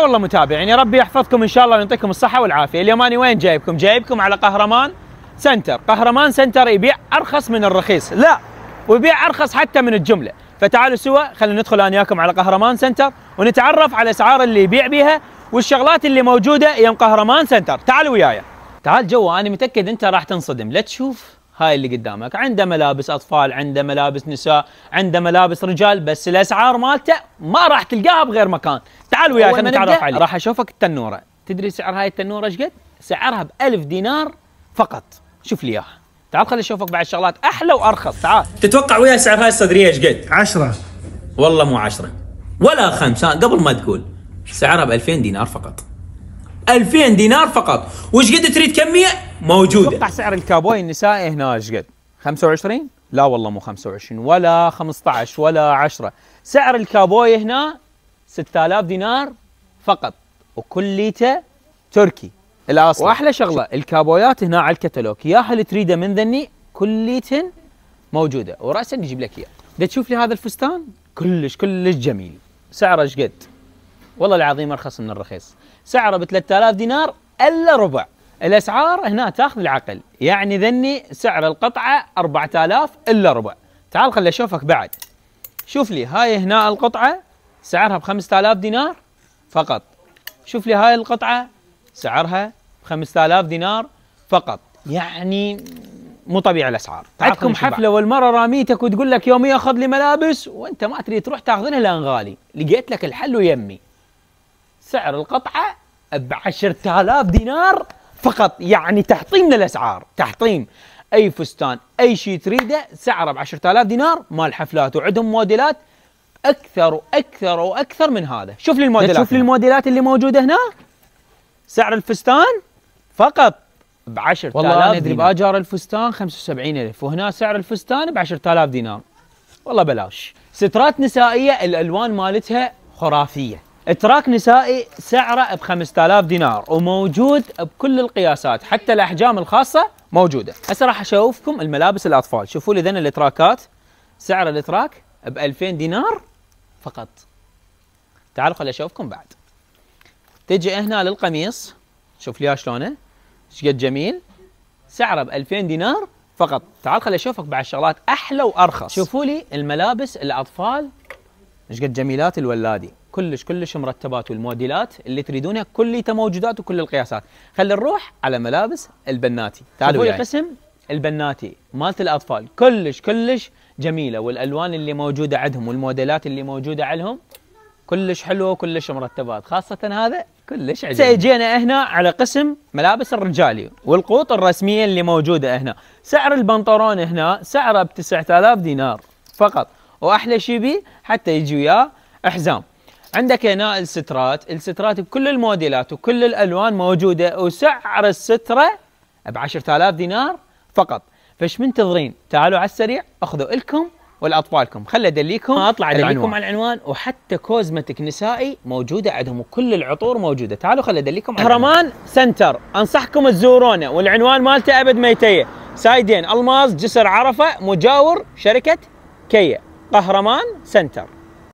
هلا والله متابعين يا ربي يحفظكم ان شاء الله ويعطيكم الصحه والعافيه اليوم انا وين جايبكم جايبكم على قهرمان سنتر قهرمان سنتر يبيع ارخص من الرخيص لا ويبيع ارخص حتى من الجمله فتعالوا سوا خلينا ندخل انا وياكم على قهرمان سنتر ونتعرف على الاسعار اللي يبيع بيها والشغلات اللي موجوده يم قهرمان سنتر تعالوا وياي تعال جوا انا متاكد انت راح تنصدم لا تشوف هاي اللي قدامك عنده ملابس اطفال عنده ملابس نساء عنده ملابس رجال بس الاسعار مالته ما راح تلقاها بغير مكان تعال وياي خلينا نتعرف عليه راح اشوفك التنوره تدري سعر هاي التنوره ايش قد سعرها ب 1000 دينار فقط شوف لي اياها تعال خليني اشوفك بعد شغلات احلى وارخص تعال تتوقع وياي سعر هاي الصدريه ايش قد 10 والله مو 10 ولا خمسة قبل ما تقول سعرها ب 2000 دينار فقط 2000 دينار فقط وش قد تريد كميه موجوده اتوقع سعر الكابوي النسائي هنا ايش قد 25 لا والله مو 25 ولا 15 ولا 10 سعر الكابوي هنا 6000 دينار فقط وكليته تركي الاصل واحلى شغله الكابويات هنا على الكتالوج يا هل تريده من ذني كليتهن موجوده وراسا يجيب لك اياه تشوف لي هذا الفستان كلش كلش جميل سعره ايش قد والله العظيم ارخص من الرخيص سعره ب 3000 دينار الا ربع الاسعار هنا تاخذ العقل يعني ذني سعر القطعه 4000 الا ربع تعال خلي اشوفك بعد شوف لي هاي هنا القطعه سعرها ب 5000 دينار فقط شوف لي هاي القطعه سعرها ب 5000 دينار فقط يعني مو طبيعي الاسعار عندكم حفله والمره راميتك وتقول لك يومي اخذ لي ملابس وانت ما تريد تروح تاخذ لها لان غالي لقيت لك الحل ويمي سعر القطعه ب 10000 دينار فقط يعني تحطيم للاسعار تحطيم اي فستان اي شيء تريده سعره ب 10000 دينار مال حفلات وعندهم موديلات اكثر واكثر واكثر من هذا شوف لي الموديلات شوف لي الموديلات اللي موجوده هنا سعر الفستان فقط ب 10000 والله انا ادري باجار الفستان 75000 وهنا سعر الفستان ب 10000 دينار والله بلاش سترات نسائيه الالوان مالتها خرافيه تراك نسائي سعره ب 5000 دينار وموجود بكل القياسات حتى الاحجام الخاصه موجوده هسه راح اشوفكم الملابس الاطفال شوفوا لي ذن الاتراكات سعر الاتراك ب 2000 دينار فقط تعالوا خليني اشوفكم بعد تجي هنا للقميص شوف لي شلونه قد جميل سعره ب 2000 دينار فقط تعال خليني اشوفك بعد شغلات احلى وارخص شوفوا لي الملابس الاطفال قد جميلات الولادي كلش كلش مرتبات والموديلات اللي تريدونها كليته موجودات وكل القياسات خلي نروح على ملابس البناتي تعالوا يعني. قسم البناتي مالت الاطفال كلش كلش جميله والالوان اللي موجوده عندهم والموديلات اللي موجوده عندهم كلش حلوه وكلش مرتبات خاصه هذا كلش عجبني جينا هنا على قسم ملابس الرجالي والقوط الرسميه اللي موجوده هنا سعر البنطلون هنا سعره ب 9000 دينار فقط واحلى شيء بيه حتى يجي وياه حزام عندك هنا السترات السترات بكل الموديلات وكل الالوان موجوده وسعر الستره ب 10000 دينار فقط فايش منتظرين تعالوا على السريع اخذوا الكم ولاطفالكم خل ادليكم اطلع ادليكم على العنوان وحتى كوزمتك نسائي موجوده عندهم وكل العطور موجوده تعالوا خل ادليكم هرمان سنتر انصحكم تزورونه والعنوان مالته ابد ميتيه سايدين الماز جسر عرفه مجاور شركه كيا قهرمان سنتر